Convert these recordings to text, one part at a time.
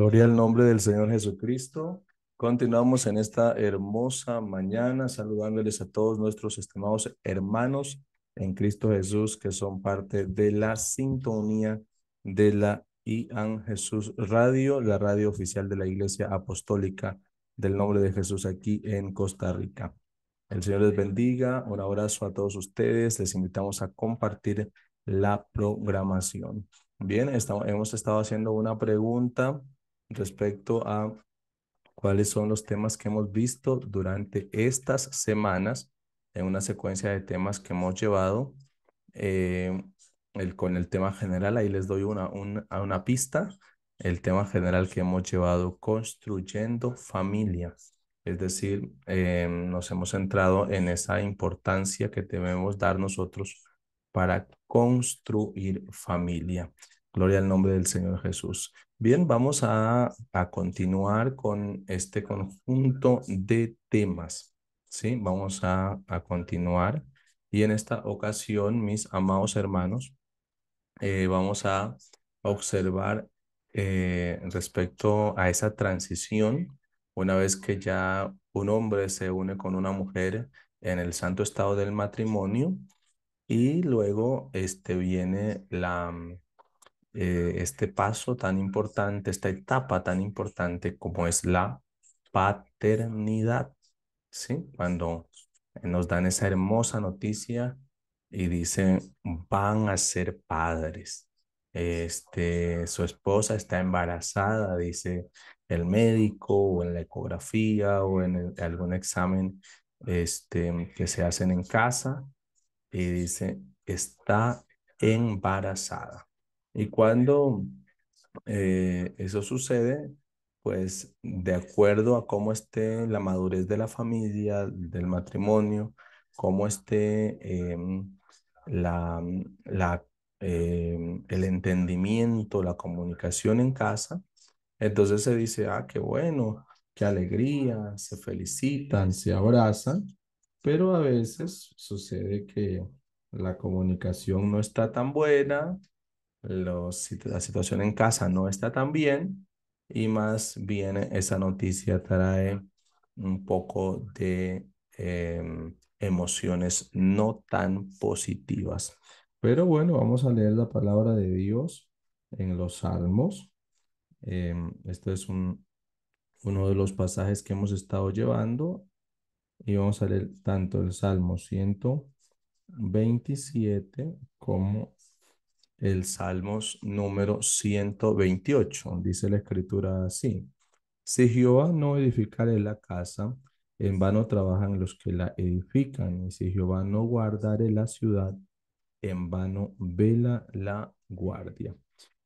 Gloria al nombre del Señor Jesucristo. Continuamos en esta hermosa mañana saludándoles a todos nuestros estimados hermanos en Cristo Jesús que son parte de la sintonía de la IAN Jesús Radio, la radio oficial de la Iglesia Apostólica del nombre de Jesús aquí en Costa Rica. El Señor les bendiga, un abrazo a todos ustedes, les invitamos a compartir la programación. Bien, hemos estado haciendo una pregunta respecto a cuáles son los temas que hemos visto durante estas semanas en una secuencia de temas que hemos llevado. Eh, el, con el tema general, ahí les doy una, un, una pista. El tema general que hemos llevado, construyendo familia. Es decir, eh, nos hemos centrado en esa importancia que debemos dar nosotros para construir familia. Gloria al nombre del Señor Jesús. Bien, vamos a, continuar con este conjunto de temas. ¿sí? Vamos a, continuar. Y en esta ocasión, mis amados hermanos, eh, vamos a observar eh, respecto a esa transición, una vez que ya un hombre se une con una mujer en el santo estado del matrimonio y luego este, viene la eh, este paso tan importante, esta etapa tan importante como es la paternidad, ¿sí? Cuando nos dan esa hermosa noticia y dicen, van a ser padres. Este, su esposa está embarazada, dice el médico o en la ecografía o en algún examen este, que se hacen en casa y dice, está embarazada. Y cuando eh, eso sucede, pues de acuerdo a cómo esté la madurez de la familia, del matrimonio, cómo esté em, la, la, em, el entendimiento, la comunicación en casa, entonces se dice, ah, qué bueno, qué alegría, se felicitan, se abrazan, pero a veces sucede que la comunicación no está tan buena, la situación en casa no está tan bien y más bien esa noticia trae un poco de em, emociones no tan positivas. Pero bueno, vamos a leer la palabra de Dios en los Salmos. Eh, este es un, uno de los pasajes que hemos estado llevando y vamos a leer tanto el Salmo 127 como el Salmos número 128. Dice la escritura así. Si Jehová no edificare la casa, en vano trabajan los que la edifican. Y si Jehová no guardare la ciudad, en vano vela la guardia.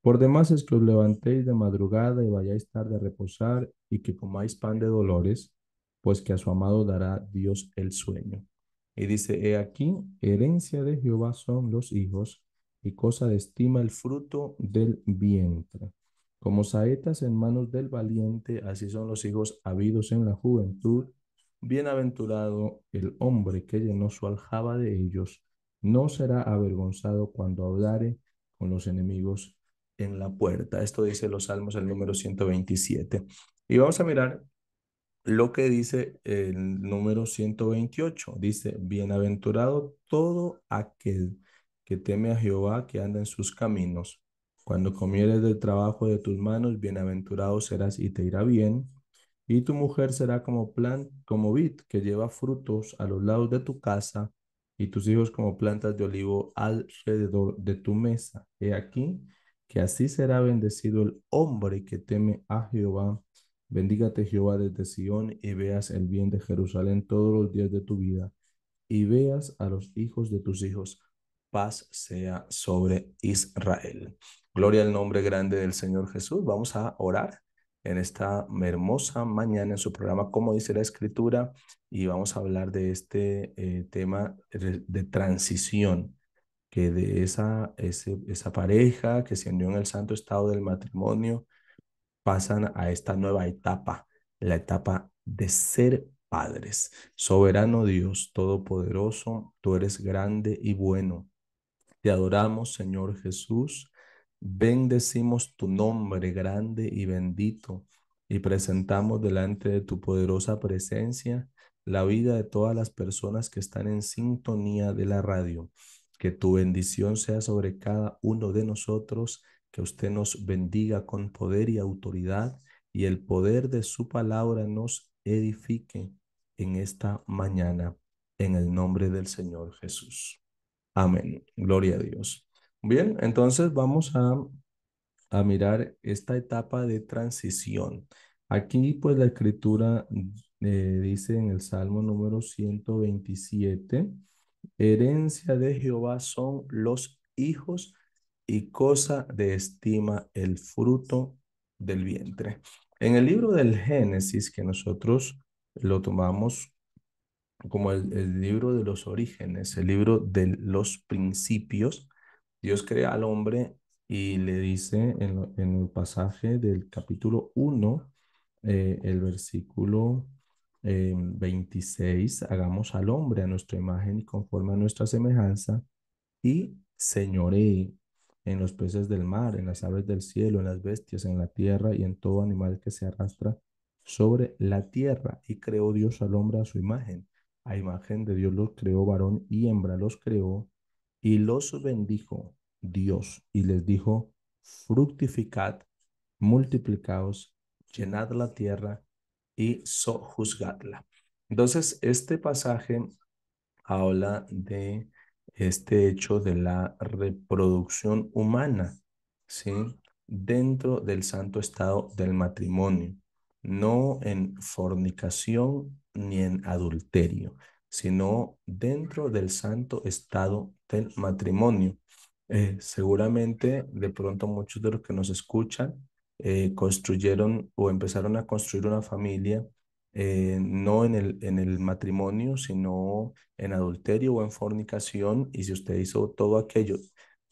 Por demás es que os levantéis de madrugada y vayáis tarde a reposar y que comáis pan de dolores, pues que a su amado dará Dios el sueño. Y dice, he aquí, herencia de Jehová son los hijos y cosa de estima el fruto del vientre. Como saetas en manos del valiente, así son los hijos habidos en la juventud. Bienaventurado el hombre que llenó su aljaba de ellos, no será avergonzado cuando hablare con los enemigos en la puerta. Esto dice los Salmos, el número 127. Y vamos a mirar lo que dice el número 128. Dice, bienaventurado todo aquel que teme a Jehová, que anda en sus caminos. Cuando comieres del trabajo de tus manos, bienaventurado serás y te irá bien. Y tu mujer será como plan como vid que lleva frutos a los lados de tu casa, y tus hijos como plantas de olivo alrededor de tu mesa. He aquí que así será bendecido el hombre que teme a Jehová. Bendígate Jehová desde Sion y veas el bien de Jerusalén todos los días de tu vida y veas a los hijos de tus hijos paz sea sobre Israel. Gloria al nombre grande del Señor Jesús. Vamos a orar en esta hermosa mañana en su programa, como dice la escritura, y vamos a hablar de este eh, tema de transición, que de esa, esa pareja que se unió en el santo estado del matrimonio, pasan a esta nueva etapa, la etapa de ser padres. Soberano Dios Todopoderoso, tú eres grande y bueno. Te adoramos, Señor Jesús. Bendecimos tu nombre grande y bendito y presentamos delante de tu poderosa presencia la vida de todas las personas que están en sintonía de la radio. Que tu bendición sea sobre cada uno de nosotros, que usted nos bendiga con poder y autoridad y el poder de su palabra nos edifique en esta mañana, en el nombre del Señor Jesús. Amén. Gloria a Dios. Bien, entonces vamos a, mirar esta etapa de transición. Aquí pues la escritura eh, dice en el Salmo número 127, herencia de Jehová son los hijos y cosa de estima el fruto del vientre. En el libro del Génesis, que nosotros lo tomamos como el, libro de los orígenes, el libro de los principios, Dios crea al hombre y le dice en, el pasaje del capítulo 1, eh, el versículo 26, eh, hagamos al hombre a nuestra imagen y conforme a nuestra semejanza y señoree en los peces del mar, en las aves del cielo, en las bestias, en la tierra y en todo animal que se arrastra sobre la tierra. Y creó Dios al hombre a su imagen. A imagen de Dios los creó, varón y hembra los creó, y los bendijo Dios, y les dijo, fructificad, multiplicaos, llenad la tierra y sojuzgadla. Entonces, este pasaje habla de este hecho de la reproducción humana, ¿sí? Dentro del santo estado del matrimonio, no en fornicación ni en adulterio, sino dentro del santo estado del matrimonio. Eh, seguramente de pronto muchos de los que nos escuchan eh, construyeron o empezaron a construir una familia eh, no en el, en el matrimonio, sino en adulterio o en fornicación. Y si usted hizo todo aquello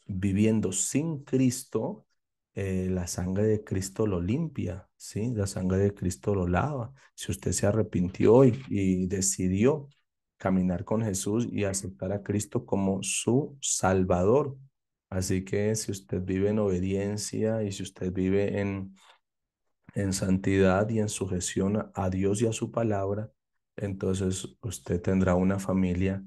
viviendo sin Cristo, eh, la sangre de Cristo lo limpia, ¿sí? La sangre de Cristo lo lava. Si usted se arrepintió y, y decidió caminar con Jesús y aceptar a Cristo como su Salvador. Así que si usted vive en obediencia y si usted vive en, en santidad y en sujeción a Dios y a su palabra, entonces usted tendrá una familia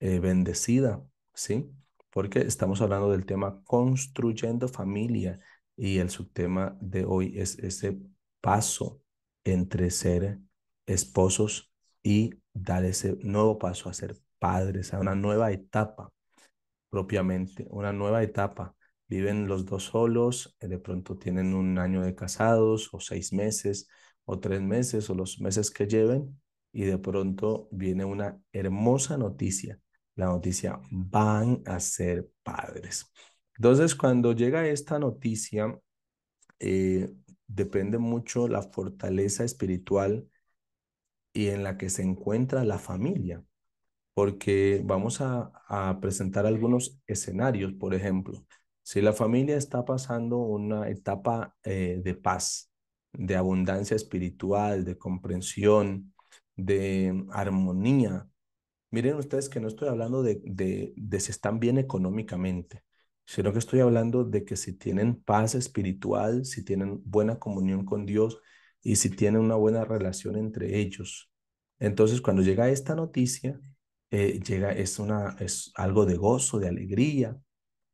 eh, bendecida, ¿sí? Porque estamos hablando del tema construyendo familia y el subtema de hoy es ese paso entre ser esposos y dar ese nuevo paso a ser padres, a una nueva etapa propiamente, una nueva etapa. Viven los dos solos, eh, de pronto tienen un año de casados o seis meses o tres meses o los meses que lleven y de pronto viene una hermosa noticia. La noticia, van a ser padres. Entonces, cuando llega esta noticia, eh, depende mucho la fortaleza espiritual y en la que se encuentra la familia, porque vamos a, presentar algunos escenarios, por ejemplo, si la familia está pasando una etapa eh, de paz, de abundancia espiritual, de comprensión, de armonía, miren ustedes que no estoy hablando de si están bien económicamente, sino que estoy hablando de que si tienen paz espiritual, si tienen buena comunión con Dios y si tienen una buena relación entre ellos. Entonces, cuando llega esta noticia, eh, llega, es, una, es algo de gozo, de alegría.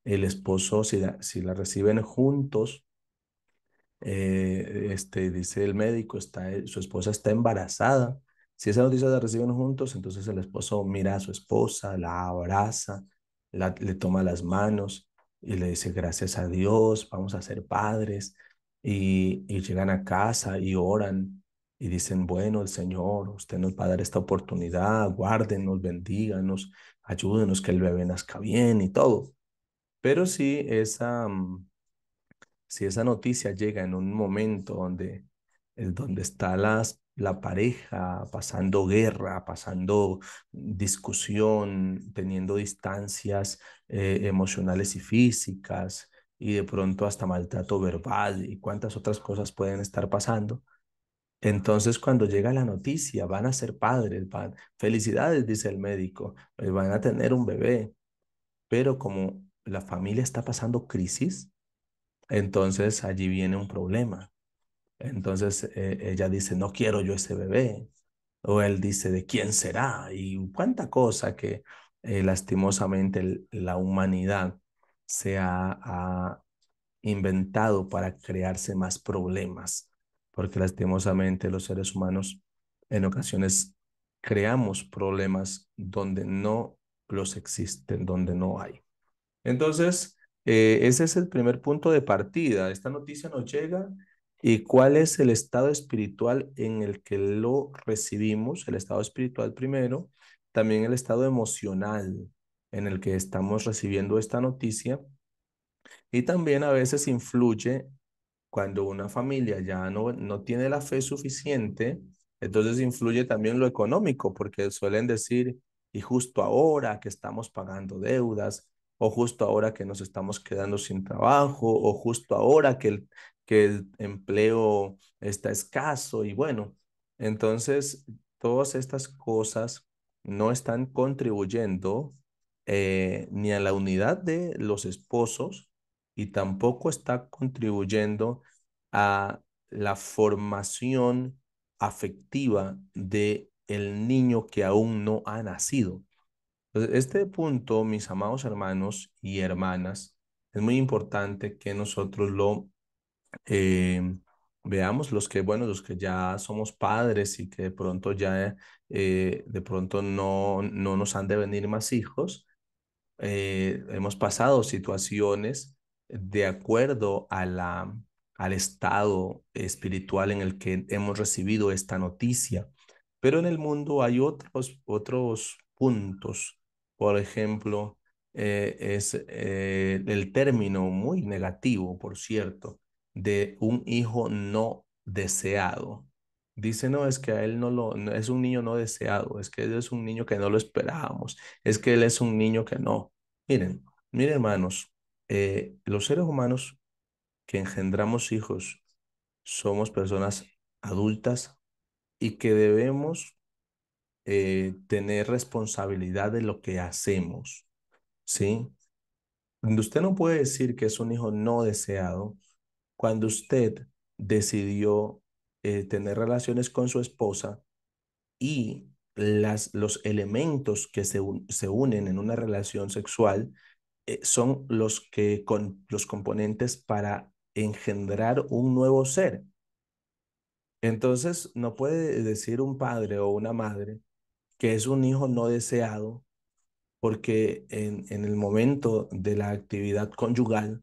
El esposo, si la, si la reciben juntos, eh, este, dice el médico, está, eh, su esposa está embarazada. Si esa noticia la reciben juntos, entonces el esposo mira a su esposa, la abraza, le toma las manos, y le dice gracias a Dios, vamos a ser padres. Y, llegan a casa y oran y dicen, bueno, el Señor, usted nos va a dar esta oportunidad, guárdenos, bendíganos, ayúdenos que el bebé nazca bien y todo. Pero si esa, mm, si esa noticia llega en un momento donde, donde está las la pareja, pasando guerra, pasando discusión, teniendo distancias eh, emocionales y físicas, y de pronto hasta maltrato verbal y cuántas otras cosas pueden estar pasando. Entonces, cuando llega la noticia, van a ser padres, van, felicidades, dice el médico, eh, van a tener un bebé, pero como la familia está pasando crisis, entonces allí viene un problema. Entonces eh, ella dice, no quiero yo ese bebé. O él dice, ¿de quién será? Y cuánta cosa que eh, lastimosamente la humanidad se ha, inventado para crearse más problemas, porque lastimosamente los seres humanos en ocasiones creamos problemas donde no los existen, donde no hay. Entonces, eh, ese es el primer punto de partida. Esta noticia nos llega y cuál es el estado espiritual en el que lo recibimos, el estado espiritual primero, también el estado emocional en el que estamos recibiendo esta noticia y también a veces influye cuando una familia ya no, no tiene la fe suficiente, entonces influye también lo económico, porque suelen decir, y justo ahora que estamos pagando deudas, o justo ahora que nos estamos quedando sin trabajo, o justo ahora que el, que el empleo está escaso y bueno, entonces todas estas cosas no están contribuyendo eh, ni a la unidad de los esposos y tampoco está contribuyendo a la formación afectiva de el niño que aún no ha nacido. este punto, mis amados hermanos y hermanas, es muy importante que nosotros lo eh, veamos los que, bueno, los que ya somos padres y que de pronto ya, eh, de pronto no, no nos han de venir más hijos, eh, hemos pasado situaciones de acuerdo a la, al estado espiritual en el que hemos recibido esta noticia. Pero en el mundo hay otros, otros puntos. Por ejemplo, es el término muy negativo, por cierto, de un hijo no deseado. Dice, no, es que a él no lo, es un niño no deseado, es que él es un niño que no lo esperábamos, es que él es un niño que no. Miren, miren hermanos, eh, los seres humanos que engendramos hijos somos personas adultas y que debemos eh, tener responsabilidad de lo que hacemos, ¿sí? Usted no puede decir que es un hijo no deseado cuando usted decidió eh, tener relaciones con su esposa y las, los elementos que se, unen en una relación sexual eh, son los, que con, los componentes para engendrar un nuevo ser. Entonces, no puede decir un padre o una madre que es un hijo no deseado porque en, en el momento de la actividad conyugal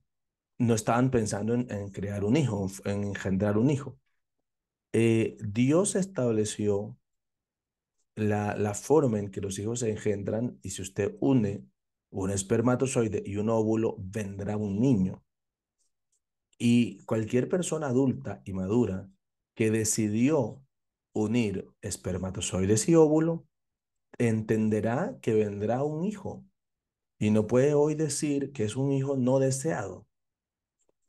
no estaban pensando en, crear un hijo, en engendrar un hijo. Eh, Dios estableció la, la forma en que los hijos se engendran y si usted une un espermatozoide y un óvulo, vendrá un niño. Y cualquier persona adulta y madura que decidió unir espermatozoides y óvulo, entenderá que vendrá un hijo. Y no puede hoy decir que es un hijo no deseado,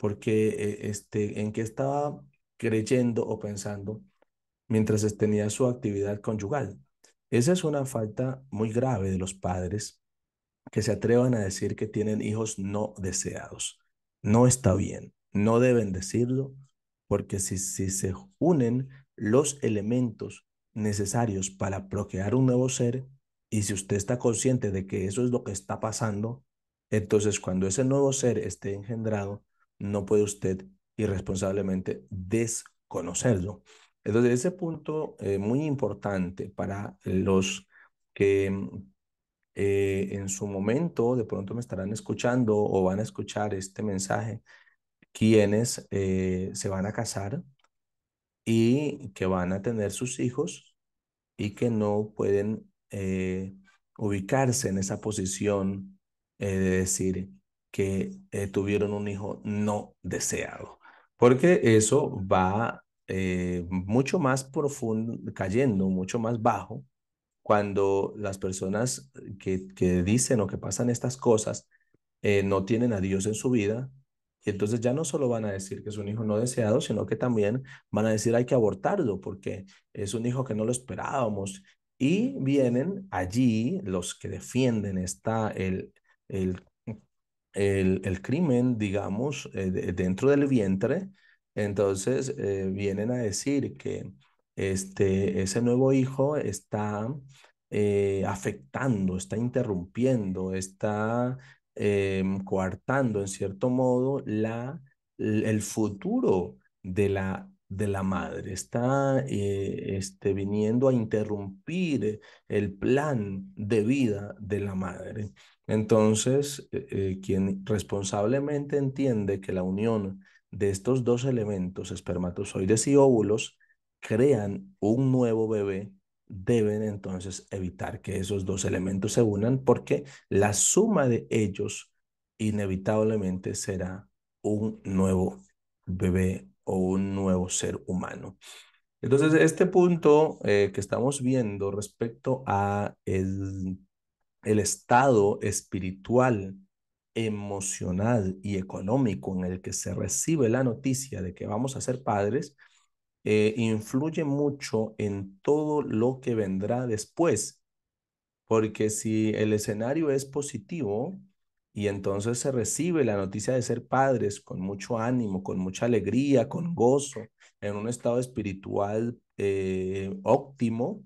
porque eh, este, en qué estaba creyendo o pensando mientras tenía su actividad conyugal. Esa es una falta muy grave de los padres que se atrevan a decir que tienen hijos no deseados. No está bien, no deben decirlo, porque si, si se unen los elementos necesarios para procrear un nuevo ser, y si usted está consciente de que eso es lo que está pasando, entonces cuando ese nuevo ser esté engendrado, no puede usted irresponsablemente desconocerlo. Entonces, ese punto eh, muy importante para los que mm, eh, en su momento de pronto me estarán escuchando o van a escuchar este mensaje, quienes eh, se van a casar y que van a tener sus hijos y que no pueden eh, ubicarse en esa posición de decir, que eh, tuvieron un hijo no deseado, porque eso va eh, mucho más profundo, cayendo mucho más bajo cuando las personas que, dicen o que pasan estas cosas eh, no tienen a Dios en su vida. Y entonces ya no solo van a decir que es un hijo no deseado, sino que también van a decir hay que abortarlo porque es un hijo que no lo esperábamos y vienen allí los que defienden está el, el el, crimen, digamos, eh, dentro del vientre, entonces eh, vienen a decir que este, ese nuevo hijo está eh, afectando, está interrumpiendo, está em, coartando en cierto modo la, el futuro de la, de la madre, está este, viniendo a interrumpir el plan de vida de la madre. Entonces, eh, eh, quien responsablemente entiende que la unión de estos dos elementos, espermatozoides y óvulos, crean un nuevo bebé, deben entonces evitar que esos dos elementos se unan porque la suma de ellos inevitablemente será un nuevo bebé o un nuevo ser humano. Entonces, este punto eh, que estamos viendo respecto a el estado espiritual, emocional y económico en el que se recibe la noticia de que vamos a ser padres, eh, influye mucho en todo lo que vendrá después. Porque si el escenario es positivo y entonces se recibe la noticia de ser padres con mucho ánimo, con mucha alegría, con gozo, en un estado espiritual eh, óptimo,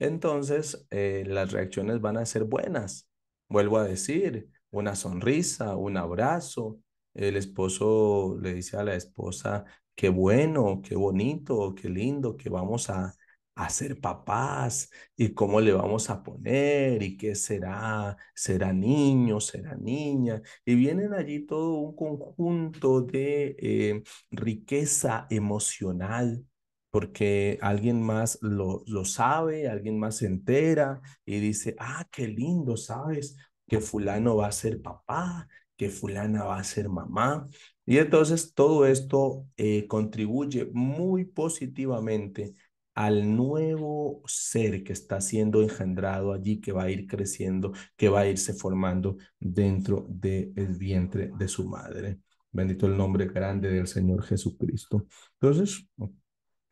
entonces eh, las reacciones van a ser buenas. Vuelvo a decir, una sonrisa, un abrazo. El esposo le dice a la esposa, qué bueno, qué bonito, qué lindo, que vamos a, hacer ser papás y cómo le vamos a poner y qué será, será niño, será niña. Y vienen allí todo un conjunto de eh, riqueza emocional porque alguien más lo, lo sabe, alguien más se entera y dice, ah, qué lindo, ¿sabes? Que fulano va a ser papá, que fulana va a ser mamá. Y entonces todo esto eh, contribuye muy positivamente al nuevo ser que está siendo engendrado allí, que va a ir creciendo, que va a irse formando dentro del vientre de su madre. Bendito el nombre grande del Señor Jesucristo. Entonces,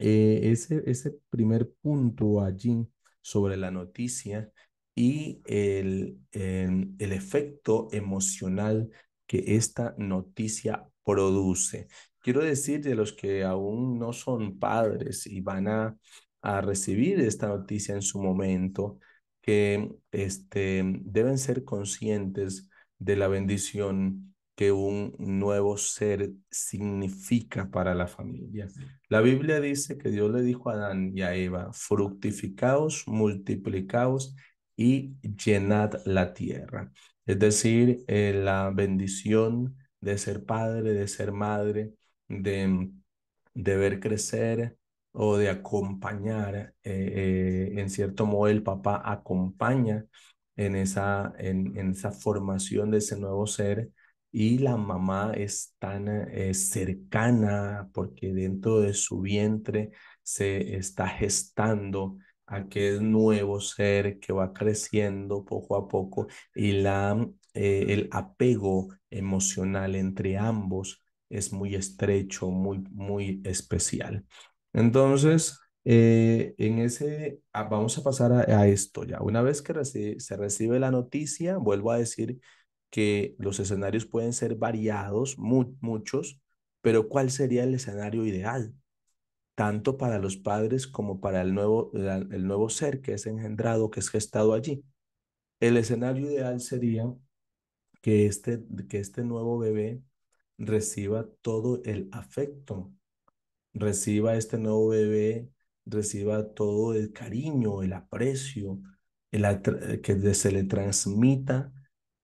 eh, ese, ese primer punto allí sobre la noticia y el, em, el, efecto emocional que esta noticia produce. Quiero decir de los que aún no son padres y van a, recibir esta noticia en su momento, que este, deben ser conscientes de la bendición que un nuevo ser significa para la familia. La Biblia dice que Dios le dijo a Adán y a Eva, fructificaos, multiplicaos y llenad la tierra. Es decir, eh, la bendición de ser padre, de ser madre, de, de ver crecer o de acompañar. Eh, eh, en cierto modo, el papá acompaña en esa, en, en esa formación de ese nuevo ser y la mamá es tan eh, cercana porque dentro de su vientre se está gestando aquel nuevo ser que va creciendo poco a poco y la, mm, eh, el apego emocional entre ambos es muy estrecho, muy, muy especial. Entonces, eh, en ese, ah, vamos a pasar a, esto ya. Una vez que se recibe la noticia, vuelvo a decir que los escenarios pueden ser variados, muchos, pero ¿cuál sería el escenario ideal? Tanto para los padres como para el nuevo, el nuevo ser que es engendrado, que es gestado allí. El escenario ideal sería que este, que este nuevo bebé reciba todo el afecto, reciba este nuevo bebé, reciba todo el cariño, el aprecio, el que se le transmita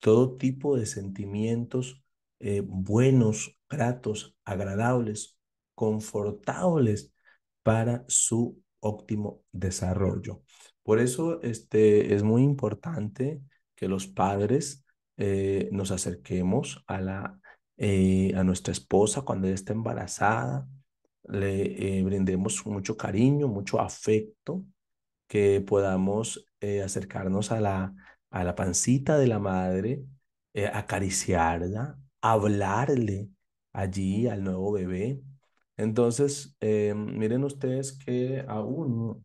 todo tipo de sentimientos eh, buenos, gratos, agradables, confortables para su óptimo desarrollo. Por eso este, es muy importante que los padres eh, nos acerquemos a, la, eh, a nuestra esposa cuando ella está embarazada, le brindemos mucho cariño, mucho afecto, que podamos acercarnos a la a la pancita de la madre, eh, acariciarla, hablarle allí al nuevo bebé. Entonces, eh, miren ustedes que aún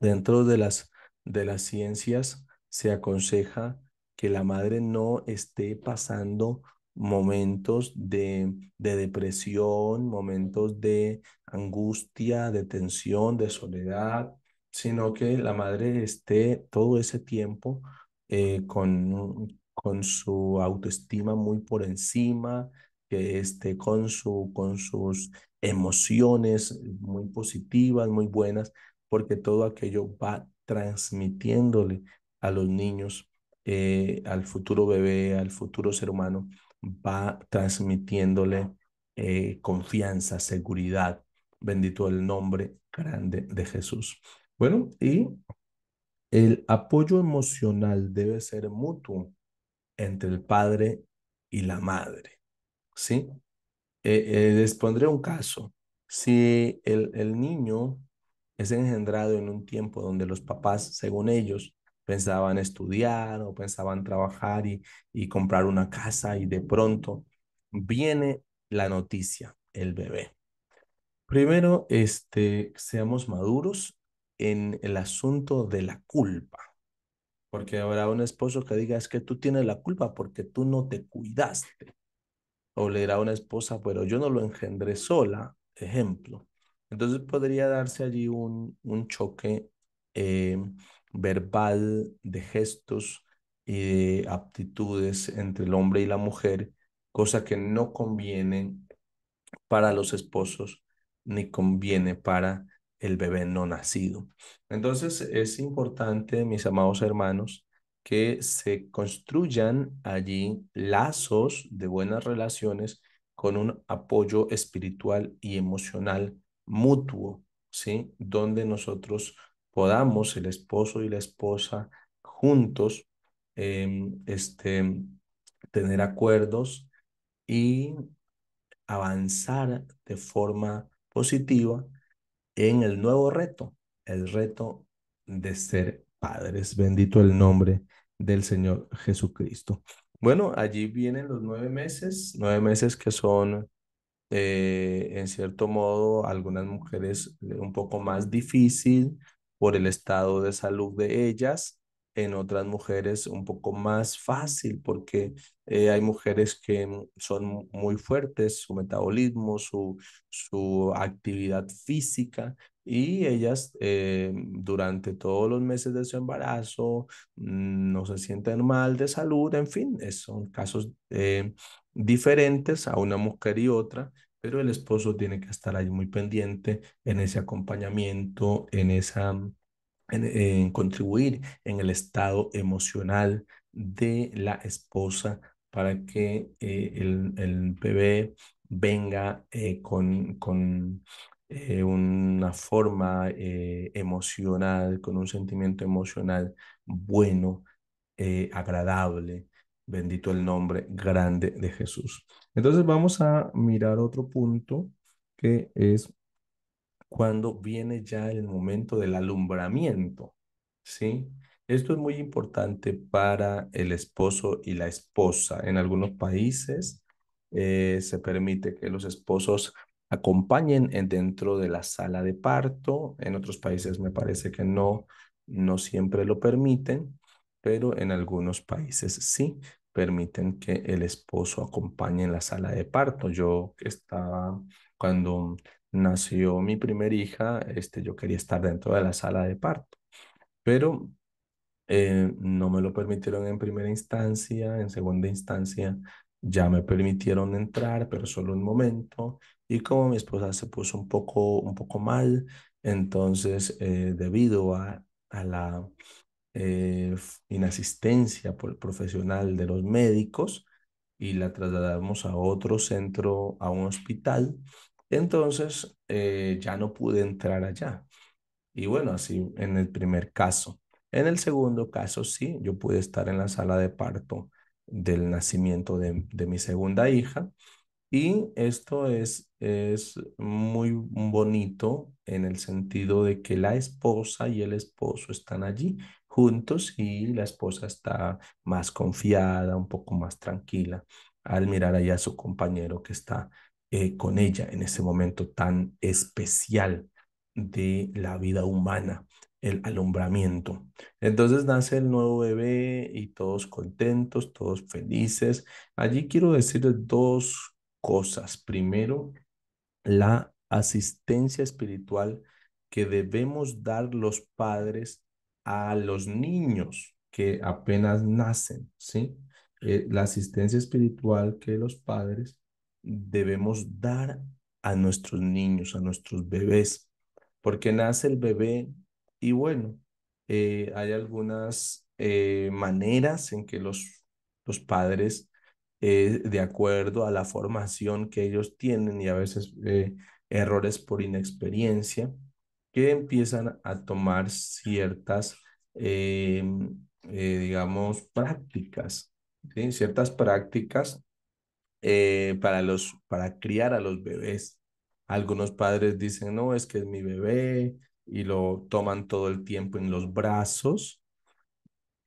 dentro de las, de las ciencias se aconseja que la madre no esté pasando momentos de, de, depresión, momentos de angustia, de tensión, de soledad, sino que la madre esté todo ese tiempo eh, con, con su autoestima muy por encima, este, con, su, con sus emociones muy positivas, muy buenas, porque todo aquello va transmitiéndole a los niños, eh, al futuro bebé, al futuro ser humano, va transmitiéndole eh, confianza, seguridad. Bendito el nombre grande de Jesús. Bueno, y el apoyo emocional debe ser mutuo entre el padre y la madre, ¿sí? Eh, eh, les pondré un caso. Si el, niño es engendrado en un tiempo donde los papás, según ellos, pensaban estudiar o pensaban trabajar y, y comprar una casa y de pronto viene la noticia, el bebé. Primero, este, seamos maduros en el asunto de la culpa. Porque habrá un esposo que diga, es que tú tienes la culpa porque tú no te cuidaste. O le dirá a una esposa, pero yo no lo engendré sola, ejemplo. Entonces podría darse allí un, un choque eh, verbal de gestos y de aptitudes entre el hombre y la mujer, cosa que no conviene para los esposos ni conviene para el bebé no nacido. Entonces es importante, mis amados hermanos, que se construyan allí lazos de buenas relaciones con un apoyo espiritual y emocional mutuo, ¿sí? Donde nosotros podamos, el esposo y la esposa, juntos, em, este, tener acuerdos y avanzar de forma positiva en el nuevo reto, el reto de ser padres. Bendito el nombre del Señor Jesucristo. Bueno, allí vienen los nueve meses, nueve meses que son, eh, en cierto modo, algunas mujeres eh, un poco más difícil por el estado de salud de ellas, en otras mujeres un poco más fácil porque eh, hay mujeres que mm, son muy fuertes, su metabolismo, su, su actividad física y ellas eh, durante todos los meses de su embarazo mm, no se sienten mal de salud, en fin, son casos eh, diferentes a una mujer y otra, pero el esposo tiene que estar ahí muy pendiente en ese acompañamiento, en esa mm, en, contribuir en el estado emocional de la esposa para que eh, el, bebé venga eh, con, con eh, una forma emocional, con un sentimiento emocional bueno, agradable. Bendito el nombre grande de Jesús. Entonces vamos a mirar otro punto que es cuando viene ya el momento del alumbramiento, ¿sí? Esto es muy importante para el esposo y la esposa. En algunos países eh, se permite que los esposos acompañen dentro de la sala de parto. En otros países me parece que no, no siempre lo permiten, pero en algunos países sí permiten que el esposo acompañe en la sala de parto. Yo estaba cuando nació mi primer hija, este, yo quería estar dentro de la sala de parto, pero eh, no me lo permitieron en primera instancia, en segunda instancia ya me permitieron entrar, pero solo un momento, y como mi esposa se puso un poco, un poco mal, entonces eh, debido a, la eh, inasistencia por, profesional de los médicos, y la trasladamos a otro centro, a un hospital, entonces, eh, ya no pude entrar allá. Y bueno, así en el primer caso. En el segundo caso, sí, yo pude estar en la sala de parto del nacimiento de, de mi segunda hija. Y esto es, es muy bonito en el sentido de que la esposa y el esposo están allí juntos y la esposa está más confiada, un poco más tranquila al mirar allá a su compañero que está eh, con ella en ese momento tan especial de la vida humana, el alumbramiento. Entonces nace el nuevo bebé y todos contentos, todos felices. Allí quiero decirles dos cosas. Primero, la asistencia espiritual que debemos dar los padres a los niños que apenas nacen, ¿sí? Eh, la asistencia espiritual que los padres debemos dar a nuestros niños, a nuestros bebés, porque nace el bebé y bueno, eh, hay algunas eh, maneras en que los, los padres, eh, de acuerdo a la formación que ellos tienen y a veces errores por inexperiencia, que empiezan a tomar ciertas, digamos, prácticas, ciertas prácticas eh, para, los, para criar a los bebés. Algunos padres dicen, no, es que es mi bebé y lo toman todo el tiempo en los brazos.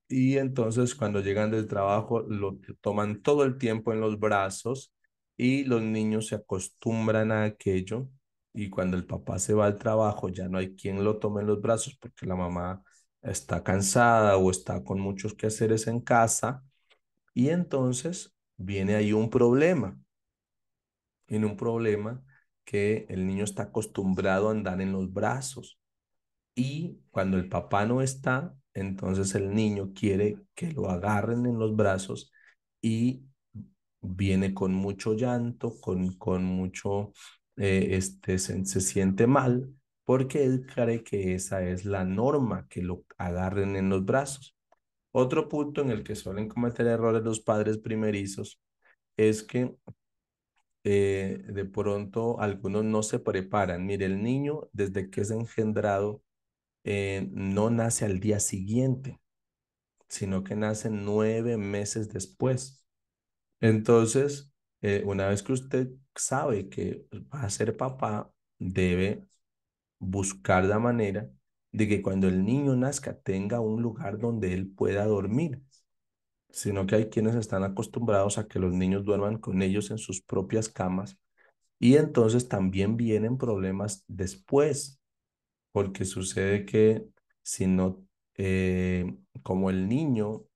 Y entonces cuando llegan del trabajo lo toman todo el tiempo en los brazos y los niños se acostumbran a aquello y cuando el papá se va al trabajo ya no hay quien lo tome en los brazos porque la mamá está cansada o está con muchos quehaceres en casa y entonces viene ahí un problema. Viene un problema que el niño está acostumbrado a andar en los brazos. Y cuando el papá no está, entonces el niño quiere que lo agarren en los brazos y viene con mucho llanto, con, con mucho, eh, este, se siente mal, porque él cree que esa es la norma, que lo agarren en los brazos. Otro punto en el que suelen cometer errores los padres primerizos es que eh, de pronto algunos no se preparan. Mire, el niño desde que es engendrado eh, no nace al día siguiente, sino que nace nueve meses después. Entonces, eh, una vez que usted sabe que va a ser papá, debe buscar la manera de que cuando el niño nazca tenga un lugar donde él pueda dormir, sino que hay quienes están acostumbrados a que los niños duerman con ellos en sus propias camas y entonces también vienen problemas después, porque sucede que si no, eh, como el niño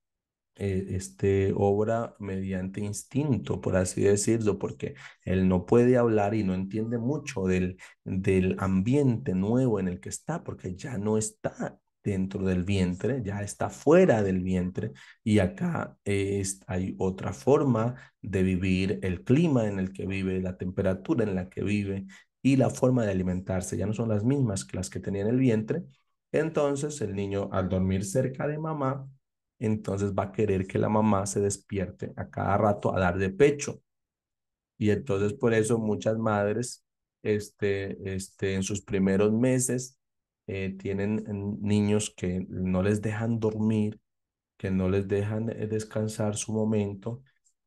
eh, este, obra mediante instinto, por así decirlo, porque él no puede hablar y no entiende mucho del, del ambiente nuevo en el que está, porque ya no está dentro del vientre, ya está fuera del vientre y acá hay otra forma de vivir, el clima en el que vive, la temperatura en la que vive y la forma de alimentarse, ya no son las mismas que las que tenía en el vientre. Entonces el niño al dormir cerca de mamá entonces va a querer que la mamá se despierte a cada rato a dar de pecho. Y entonces por eso muchas madres este, este, en sus primeros meses eh, tienen mm, niños que no les dejan dormir, que no les dejan eh, descansar su momento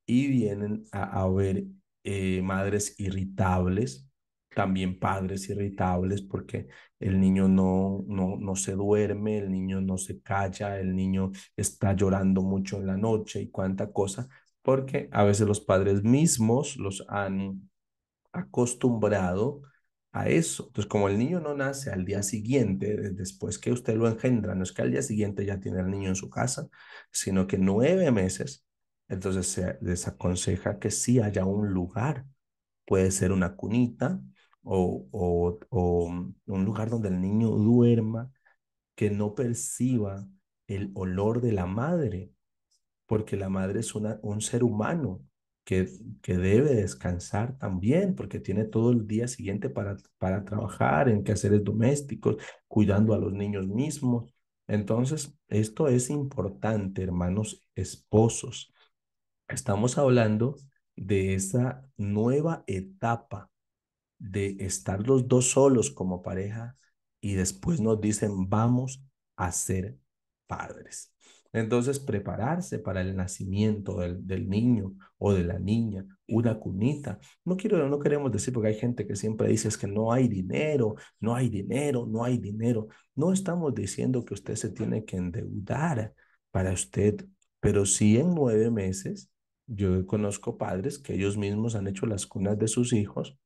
y vienen a, a ver eh, madres irritables, también padres irritables porque el niño no, no, no se duerme, el niño no se calla, el niño está llorando mucho en la noche y cuánta cosa, porque a veces los padres mismos los han acostumbrado a eso. Entonces, como el niño no nace al día siguiente, después que usted lo engendra, no es que al día siguiente ya tiene el niño en su casa, sino que nueve meses, entonces se desaconseja que sí haya un lugar. Puede ser una cunita, o, un lugar donde el niño duerma, que no perciba el olor de la madre, porque la madre es un ser humano que, que debe descansar también, porque tiene todo el día siguiente para, para trabajar en quehaceres domésticos, cuidando a los niños mismos. Entonces, esto es importante, hermanos esposos. Estamos hablando de esa nueva etapa de estar los dos solos como pareja y después nos dicen vamos a ser padres. Entonces, prepararse para el nacimiento del, niño o de la niña, una cunita. No, quiero, no queremos decir, porque hay gente que siempre dice es que no hay dinero, no hay dinero, no hay dinero. No estamos diciendo que usted se tiene que endeudar para usted, pero sí en nueve meses, yo conozco padres que ellos mismos han hecho las cunas de sus hijos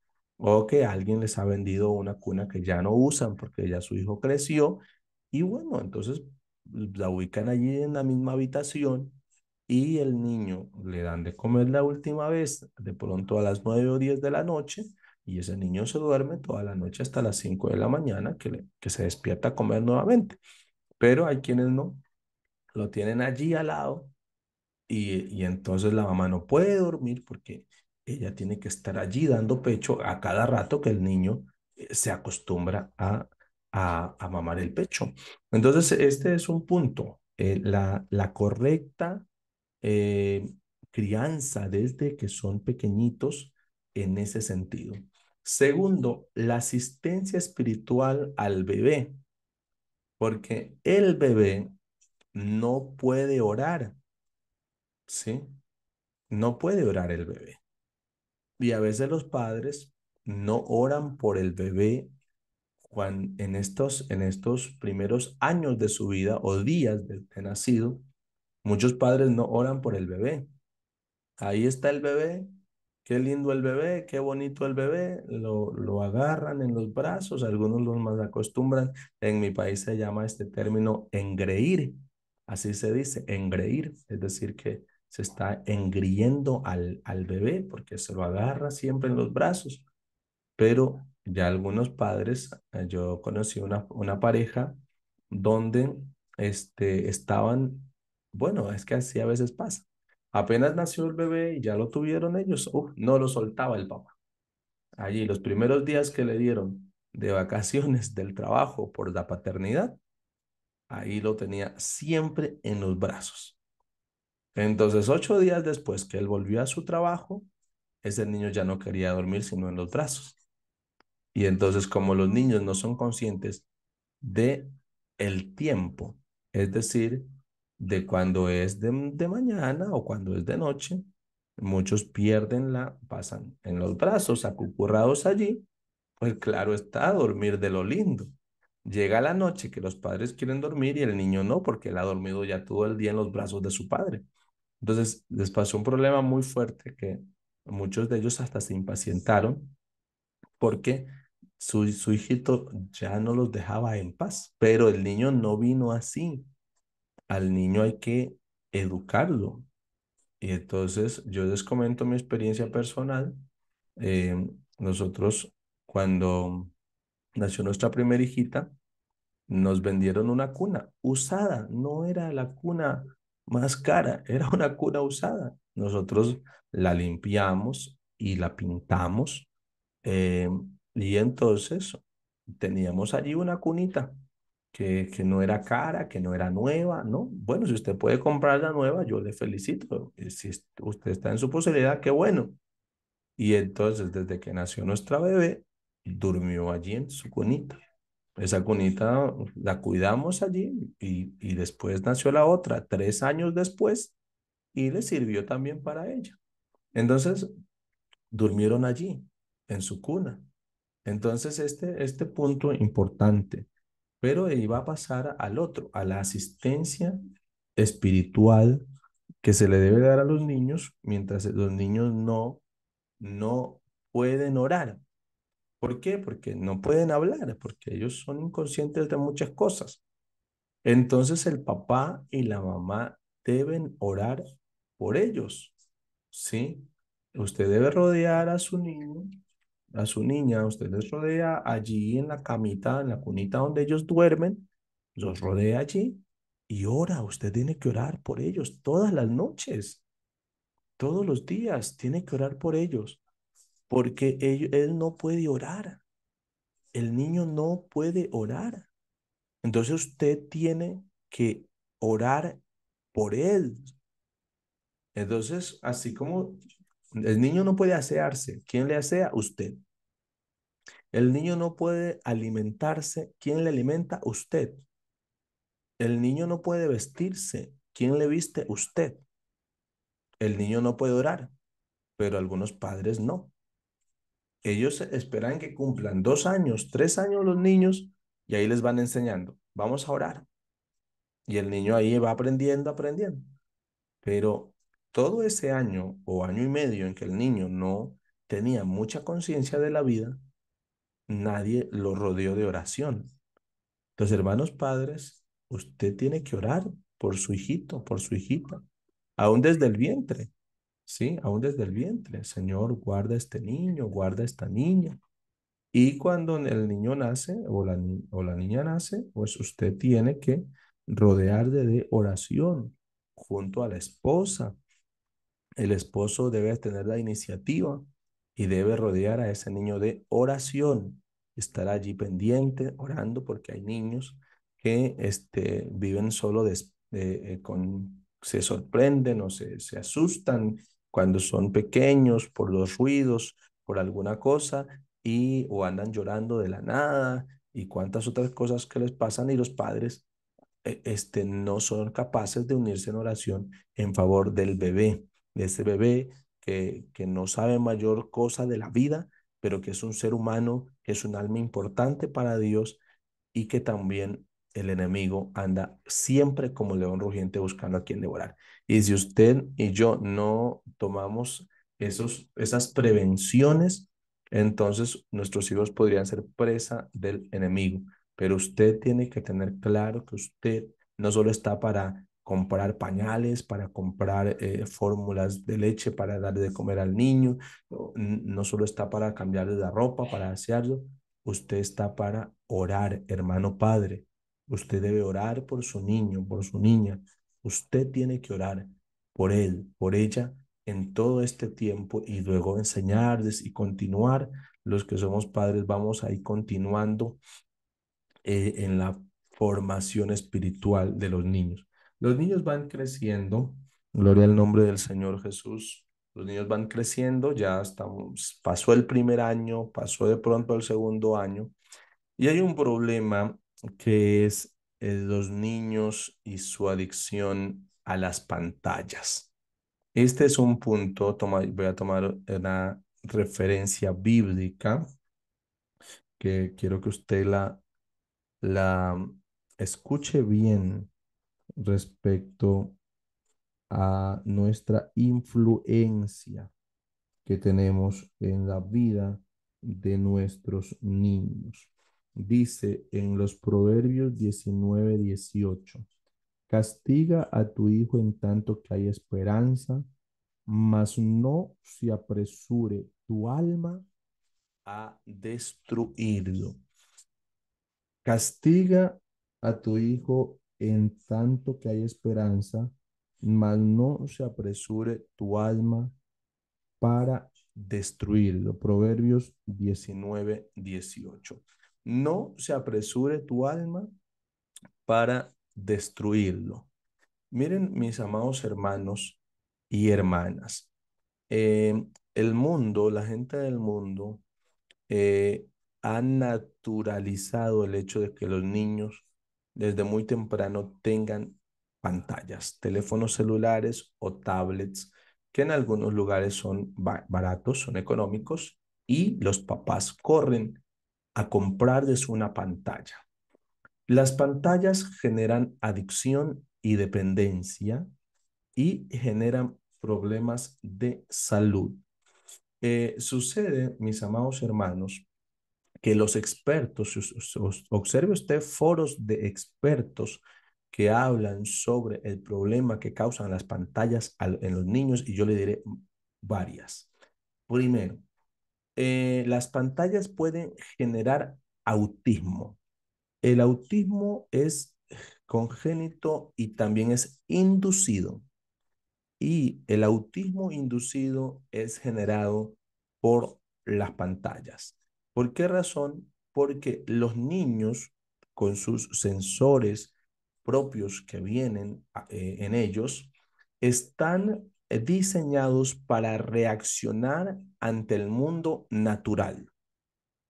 o que alguien les ha vendido una cuna que ya no usan porque ya su hijo creció y bueno, entonces la ubican allí en la misma habitación y el niño le dan de comer la última vez, de pronto a las nueve o diez de la noche, y ese niño se duerme toda la noche hasta las cinco de la mañana, que, que se despierta a comer nuevamente. Pero hay quienes no, lo tienen allí al lado, y, y entonces la mamá no puede dormir porque ella tiene que estar allí dando pecho a cada rato que el niño eh, se acostumbra a, a, mamar el pecho. Entonces, este es un punto, eh, la, la correcta eh, crianza desde que son pequeñitos en ese sentido. Segundo, la asistencia espiritual al bebé, porque el bebé no puede orar, ¿sí? No puede orar el bebé. Y a veces los padres no oran por el bebé cuando, en, estos, en estos primeros años de su vida o días de, nacido. Muchos padres no oran por el bebé. Ahí está el bebé, qué lindo el bebé, qué bonito el bebé, lo, lo agarran en los brazos, algunos los más acostumbran. En mi país se llama este término engreír, así se dice, engreír, es decir, que se está engriendo al, al bebé porque se lo agarra siempre en los brazos. Pero ya algunos padres, eh, yo conocí una, una pareja donde este, estaban, bueno, es que así a veces pasa. Apenas nació el bebé y ya lo tuvieron ellos, no lo soltaba el papá. Allí los primeros días que le dieron de vacaciones del trabajo por la paternidad, ahí lo tenía siempre en los brazos. Entonces, ocho días después que él volvió a su trabajo, ese niño ya no quería dormir sino en los brazos. Y entonces, como los niños no son conscientes de el tiempo, es decir, de cuando es de, mañana o cuando es de noche, muchos pierden la, pasan en los brazos, acucurrados allí, pues claro está, dormir de lo lindo. Llega la noche que los padres quieren dormir y el niño no, porque él ha dormido ya todo el día en los brazos de su padre. Entonces, les pasó un problema muy fuerte que muchos de ellos hasta se impacientaron porque su, hijito ya no los dejaba en paz, pero el niño no vino así. Al niño hay que educarlo. Y entonces yo les comento mi experiencia personal. Eh, nosotros cuando nació nuestra primera hijita, nos vendieron una cuna usada, no era la cuna más cara, era una cuna usada. Nosotros la limpiamos y la pintamos eh, y entonces teníamos allí una cunita que, que no era cara, que no era nueva, ¿no? Bueno, si usted puede comprar la nueva, yo le felicito. Eh, si usted está en su posibilidad, qué bueno. Y entonces, desde que nació nuestra bebé, durmió allí en su cunita. Esa cunita la cuidamos allí y, y después nació la otra, tres años después, y le sirvió también para ella. Entonces, durmieron allí, en su cuna. Entonces, este, este punto importante, pero iba a pasar al otro, a la asistencia espiritual que se le debe dar a los niños mientras los niños no, no pueden orar. ¿Por qué? Porque no pueden hablar, porque ellos son inconscientes de muchas cosas. Entonces el papá y la mamá deben orar por ellos, ¿sí? Usted debe rodear a su niño, a su niña, usted les rodea allí en la camita, en la cunita donde ellos duermen, los rodea allí y ora, usted tiene que orar por ellos todas las noches, todos los días, tiene que orar por ellos porque él, no puede orar. El niño no puede orar. Entonces usted tiene que orar por él. Entonces, así como el niño no puede asearse, ¿quién le asea? Usted. El niño no puede alimentarse, ¿quién le alimenta? Usted. El niño no puede vestirse, ¿quién le viste? Usted. El niño no puede orar, pero algunos padres no ellos esperan que cumplan dos años, tres años los niños y ahí les van enseñando, vamos a orar. Y el niño ahí va aprendiendo, aprendiendo. Pero todo ese año o año y medio en que el niño no tenía mucha conciencia de la vida, nadie lo rodeó de oración. Entonces, hermanos padres, usted tiene que orar por su hijito, por su hijita, aún desde el vientre. ¿sí? Aún desde el vientre. Señor, guarda este niño, guarda esta niña. Y cuando el niño nace o la, niña nace, pues usted tiene que rodearle de oración junto a la esposa. El esposo debe tener la iniciativa y debe rodear a ese niño de oración, estar allí pendiente, orando, porque hay niños que este, viven solo eh, eh, con, se sorprenden o se asustan cuando son pequeños, por los ruidos, por alguna cosa, y o andan llorando de la nada, y cuántas otras cosas que les pasan, y los padres e, este, no son capaces de unirse en oración en favor del bebé, de ese bebé que, que no sabe mayor cosa de la vida, pero que es un ser humano, que es un alma importante para Dios y que también el enemigo anda siempre como león rugiente buscando a quien devorar. Y si usted y yo no tomamos esos, esas prevenciones, entonces nuestros hijos podrían ser presa del enemigo. Pero usted tiene que tener claro que usted no solo está para comprar pañales, para comprar eh, fórmulas de leche, para darle de comer al niño, no, solo está para cambiarle la ropa, para asearlo, usted está para orar, hermano padre, Usted debe orar por su niño, por su niña. Usted tiene que orar por él, por ella, en todo este tiempo y luego enseñarles y continuar. Los que somos padres vamos a ir continuando eh, en la formación espiritual de los niños. Los niños van creciendo, gloria al nombre del Señor Jesús. Los niños van creciendo, ya estamos, pasó el primer año, pasó de pronto el segundo año, y hay un problema que es, eh, los niños y su adicción a las pantallas. Este es un punto, voy a tomar una referencia bíblica que quiero que usted la, la escuche bien respecto a nuestra influencia que tenemos en la vida de nuestros niños dice en los Proverbios 19, 18, castiga a tu hijo en tanto que hay esperanza, mas no se apresure tu alma a destruirlo. Castiga a tu hijo en tanto que hay esperanza, mas no se apresure tu alma para destruirlo. Proverbios 19, 18 no se apresure tu alma para destruirlo. Miren, mis amados hermanos y hermanas, eh, el mundo, la gente del mundo, eh, ha naturalizado el hecho de que los niños desde muy temprano tengan pantallas, teléfonos celulares o tablets, que en algunos lugares son baratos, son económicos, y los papás corren a comprarles una pantalla. Las pantallas generan adicción y dependencia y generan problemas de salud. Eh, sucede, mis amados hermanos, que los expertos, observe usted foros de expertos que hablan sobre el problema que causan las pantallas en los niños y yo le diré varias. Primero, eh, las pantallas pueden generar autismo. El autismo es congénito y también es inducido. Y el autismo inducido es generado por las pantallas. ¿Por qué razón? Porque los niños con sus sensores propios que vienen eh, en ellos están eh, diseñados para reaccionar ante el mundo natural,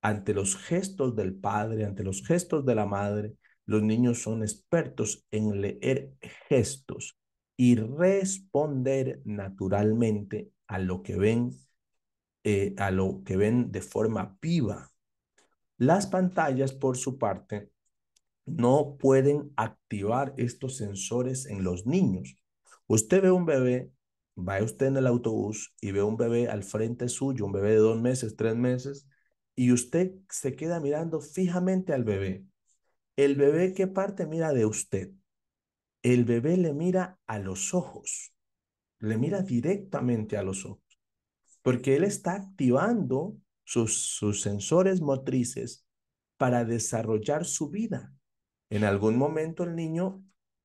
ante los gestos del padre, ante los gestos de la madre. Los niños son expertos en leer gestos y responder naturalmente a lo que ven, eh, a lo que ven de forma viva. Las pantallas, por su parte, no pueden activar estos sensores en los niños. Usted ve un bebé va usted en el autobús y ve un bebé al frente suyo, un bebé de dos meses, tres meses, y usted se queda mirando fijamente al bebé. El bebé, ¿qué parte mira de usted? El bebé le mira a los ojos, le mira directamente a los ojos, porque él está activando sus, sus sensores motrices para desarrollar su vida. En algún momento el niño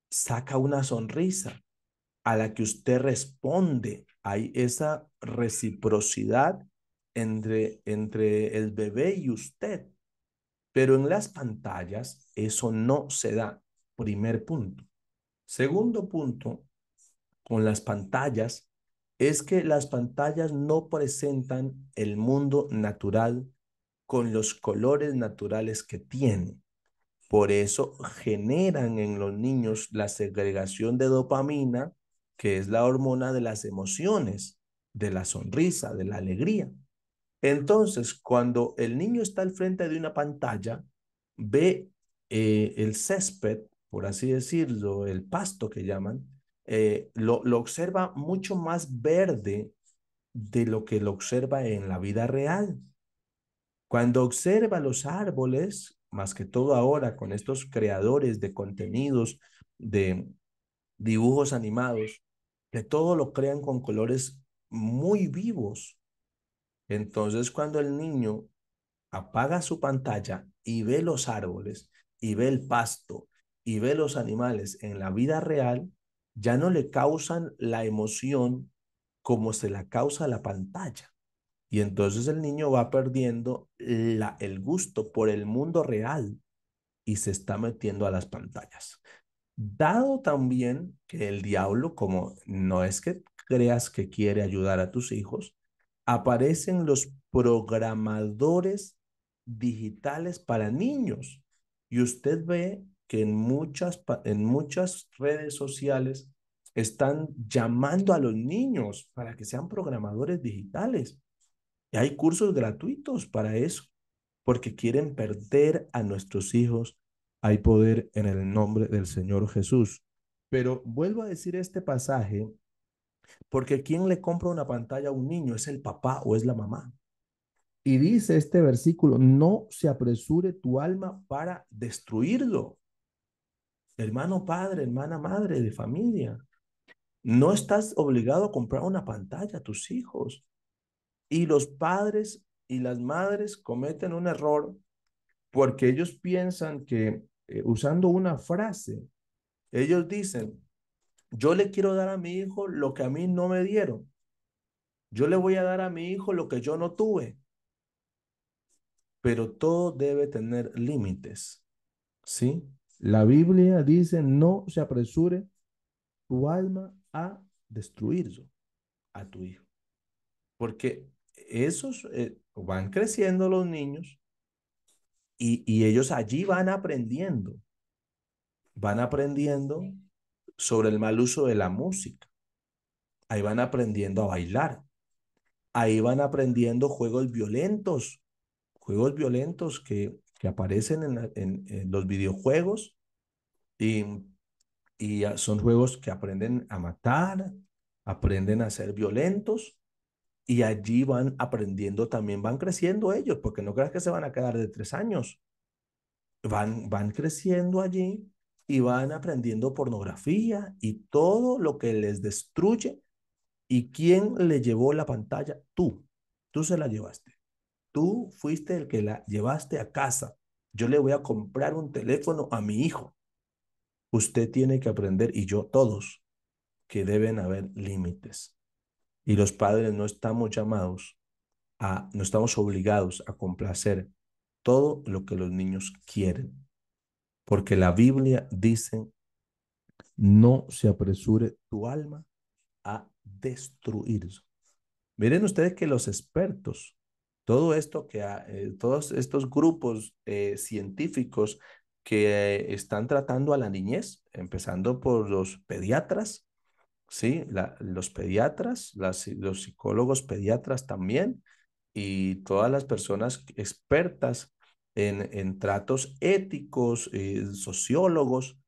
saca una sonrisa, a la que usted responde. Hay esa reciprocidad entre, entre el bebé y usted. Pero en las pantallas eso no se da. Primer punto. Segundo punto, con las pantallas, es que las pantallas no presentan el mundo natural con los colores naturales que tiene. Por eso generan en los niños la segregación de dopamina que es la hormona de las emociones, de la sonrisa, de la alegría. Entonces, cuando el niño está al frente de una pantalla, ve eh, el césped, por así decirlo, el pasto que llaman, eh, lo observa mucho más verde de lo que lo observa en la vida real. Cuando observa los árboles, más que todo ahora con estos creadores de contenidos, de dibujos animados, de todo lo crean con colores muy vivos. Entonces, cuando el niño apaga su pantalla y ve los árboles y ve el pasto y ve los animales en la vida real, ya no le causan la emoción como se la causa la pantalla. Y entonces el niño va perdiendo la, el gusto por el mundo real y se está metiendo a las pantallas. Dado también que el diablo, como no es que creas que quiere ayudar a tus hijos, aparecen los programadores digitales para niños. Y usted ve que en muchas, en muchas redes sociales están llamando a los niños para que sean programadores digitales. Y hay cursos gratuitos para eso, porque quieren perder a nuestros hijos hay poder en el nombre del Señor Jesús. Pero vuelvo a decir este pasaje porque ¿quién le compra una pantalla a un niño? ¿Es el papá o es la mamá? Y dice este versículo, no se apresure tu alma para destruirlo. Hermano padre, hermana madre de familia, no estás obligado a comprar una pantalla a tus hijos. Y los padres y las madres cometen un error porque ellos piensan que eh, usando una frase. Ellos dicen, yo le quiero dar a mi hijo lo que a mí no me dieron. Yo le voy a dar a mi hijo lo que yo no tuve. Pero todo debe tener límites. ¿Sí? La Biblia dice, no se apresure tu alma a destruirlo, a tu hijo. Porque esos eh, van creciendo los niños y, ellos allí van aprendiendo, van aprendiendo sobre el mal uso de la música. Ahí van aprendiendo a bailar. Ahí van aprendiendo juegos violentos, juegos violentos que, que aparecen en, los videojuegos y, y ah, son juegos que aprenden a matar, aprenden a ser violentos y allí van aprendiendo también, van creciendo ellos, porque no creas que se van a quedar de tres años. Van, van creciendo allí y van aprendiendo pornografía y todo lo que les destruye. ¿Y quién le llevó la pantalla? Tú. Tú se la llevaste. Tú fuiste el que la llevaste a casa. Yo le voy a comprar un teléfono a mi hijo. Usted tiene que aprender, y yo todos, que deben haber límites y los padres no estamos llamados a, no estamos obligados a complacer todo lo que los niños quieren. Porque la Biblia dice, no se apresure tu alma a destruir. Miren ustedes que los expertos, todo esto que, eh, todos estos grupos eh, científicos que eh, están tratando a la niñez, empezando por los pediatras, ¿sí? los pediatras, los psicólogos pediatras también y todas las personas expertas en, en tratos éticos, eh, sociólogos,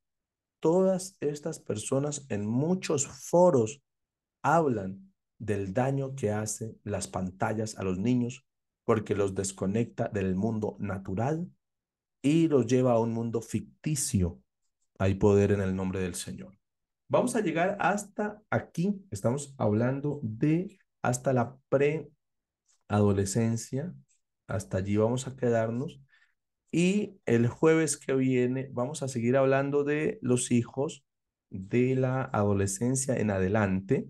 todas estas personas en muchos foros hablan del daño que hacen las pantallas a los niños porque los desconecta del mundo natural y los lleva a un mundo ficticio. Hay poder en el nombre del Señor. Vamos a llegar hasta aquí. Estamos hablando de hasta la preadolescencia. Hasta allí vamos a quedarnos. Y el jueves que viene vamos a seguir hablando de los hijos de la adolescencia en adelante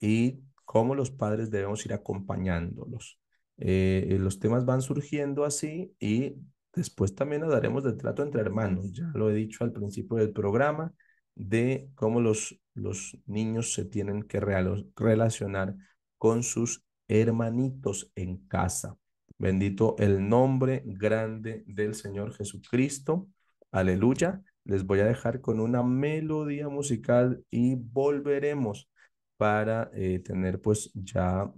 y cómo los padres debemos ir acompañándolos. Eh, los temas van surgiendo así y después también nos daremos del trato entre hermanos. Ya lo he dicho al principio del programa de cómo los, los niños se tienen que relacionar con sus hermanitos en casa. Bendito el nombre grande del Señor Jesucristo. Aleluya. Les voy a dejar con una melodía musical y volveremos para eh, tener pues ya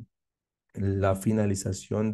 la finalización